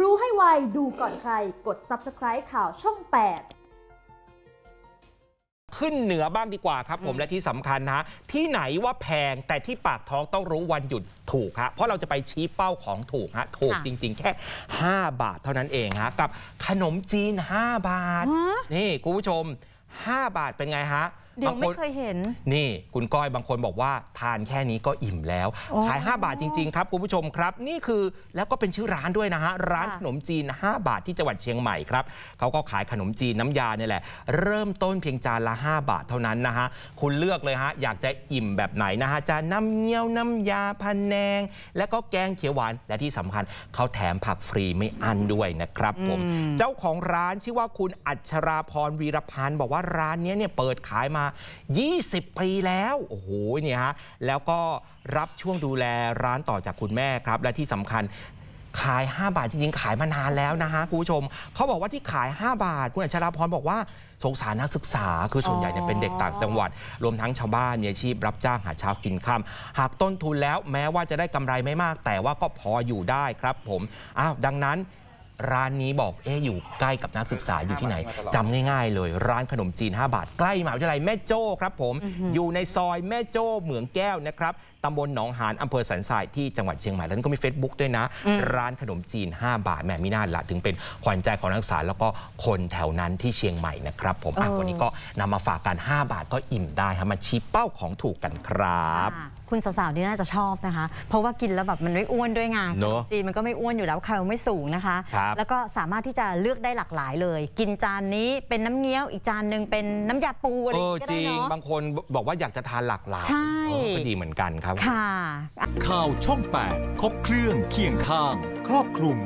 รู้ให้ไวดูก่อนใคร กด subscribe ข่าวช่อง 8 ขึ้นเหนือบ้างดีกว่าครับผมและที่สำคัญนะที่ไหนว่าแพงแต่ที่ปากท้องต้องรู้วันหยุดถูกครับเพราะเราจะไปชี้เป้าของถูกฮะถูกจริงๆ แค่ 5 บาทเท่านั้นเองฮะกับ ขนมจีน 5 บาท นี่ คุณผู้ชม 5 บาทเป็นไงฮะเดี๋ยวไม่เคยเห็นนี่คุณก้อยบางคนบอกว่าทานแค่นี้ก็อิ่มแล้ว ขาย 5 บาทจริง ๆ ครับ คุณผู้ชมครับนี่คือแล้วก็เป็นชื่อร้านด้วยนะฮะร้านขนมจีน 5 บาทที่จังหวัดเชียงใหม่ครับเขาก็ขายขนมจีนน้ำยาเนี่ยแหละเริ่มต้นเพียงจานละ 5 บาทเท่านั้นนะฮะคุณเลือกเลยฮะอยากจะอิ่มแบบไหนนะฮะจะน้ำเงี้ยวน้ำยาพันแนงแล้วก็แกงเขียวหวานและที่สำคัญเขาแถมผักฟรีไม่อั้นด้วยนะครับผมเจ้าของร้านชื่อว่าคุณอัชราพรวีรพันธ์บอกว่าร้านนี้เนี่ยเปิดขายมา20 ปีแล้วโอ้โหเนี่ยฮะแล้วก็รับช่วงดูแลร้านต่อจากคุณแม่ครับ และที่สำคัญขาย 5 บาทจริงๆขายมานานแล้วนะฮะคุณผู้ชมเขาบอกว่าที่ขาย 5 บาท คุณอัชราพรบอกว่าสงสารนักศึกษา คือส่วนใหญ่เนี่ยเป็นเด็กต่างจังหวัด รวมทั้งชาวบ้านเนี่ยชีพรับจ้างหาเช้ากินค่าหากต้นทุนแล้ว แม้ว่าจะได้กำไรไม่มาก แต่ว่าก็พออยู่ได้ครับผมอ้าวดังนั้นร้านนี้บอกเอ๊อยู่ใกล้กับนักศึกษาอยู่ที่ไหน จำง่ายๆเลย ร้านขนมจีน 5 บาทใกล้มหาวิทยาลัยแม่โจ้ครับผมอยู่ในซอยแม่โจ้เหมืองแก้วนะครับตำบลหนองหานอำเภอสันทรายที่จังหวัดเชียงใหม่แล้วก็มี Facebook ด้วยนะ ร้านขนมจีน 5 บาทแ่มมิน่าละถึงเป็นขวัญใจของนักศึกษาแล้วก็คนแถวนั้นที่เชียงใหม่นะครับผมวันนี้ก็นำมาฝากกัน 5 บาทก็อิ่มได้ับมาชี้เป้าของถูกกันครับคุณสาวๆ นี่น่าจะชอบนะคะ เพราะว่ากินแล้วแบบมันไม่อ้วนด้วยไงานจีนมันก็ไม่อ้วนอยู่แล้วไข่ไม่สูงนะคะ แล้วก็สามารถที่จะเลือกได้หลากหลายเลย กินจานนี้เป็นน้ำเงี้ยว อีกจานหนึ่งเป็นน้ำยาปูอะไรก็จได้ริงเนาะบางคนบอกว่าอยากจะทานหลากหลายใช่ก็ดีเหมือนกันครับ ค่ะข่าวช่อง8ครบเครื่องเคียงข้าง ครอบคลุม